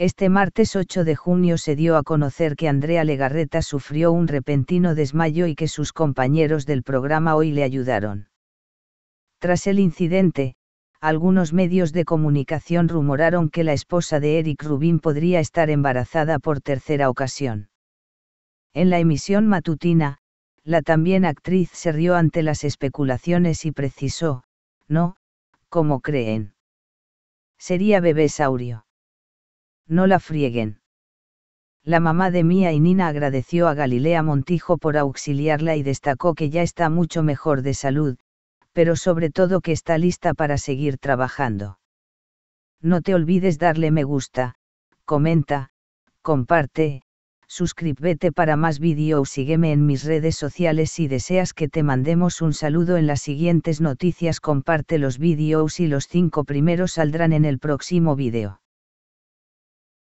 Este martes 8 de junio se dio a conocer que Andrea Legarreta sufrió un repentino desmayo y que sus compañeros del programa hoy le ayudaron. Tras el incidente, algunos medios de comunicación rumoraron que la esposa de Eric Rubin podría estar embarazada por tercera ocasión. En la emisión matutina, la también actriz se rió ante las especulaciones y precisó, no, como creen. Sería bebé saurio. No la frieguen. La mamá de Mía y Nina agradeció a Galilea Montijo por auxiliarla y destacó que ya está mucho mejor de salud, pero sobre todo que está lista para seguir trabajando. No te olvides darle me gusta, comenta, comparte, suscríbete para más vídeos sígueme en mis redes sociales si deseas que te mandemos un saludo en las siguientes noticias comparte los vídeos y los cinco primeros saldrán en el próximo vídeo.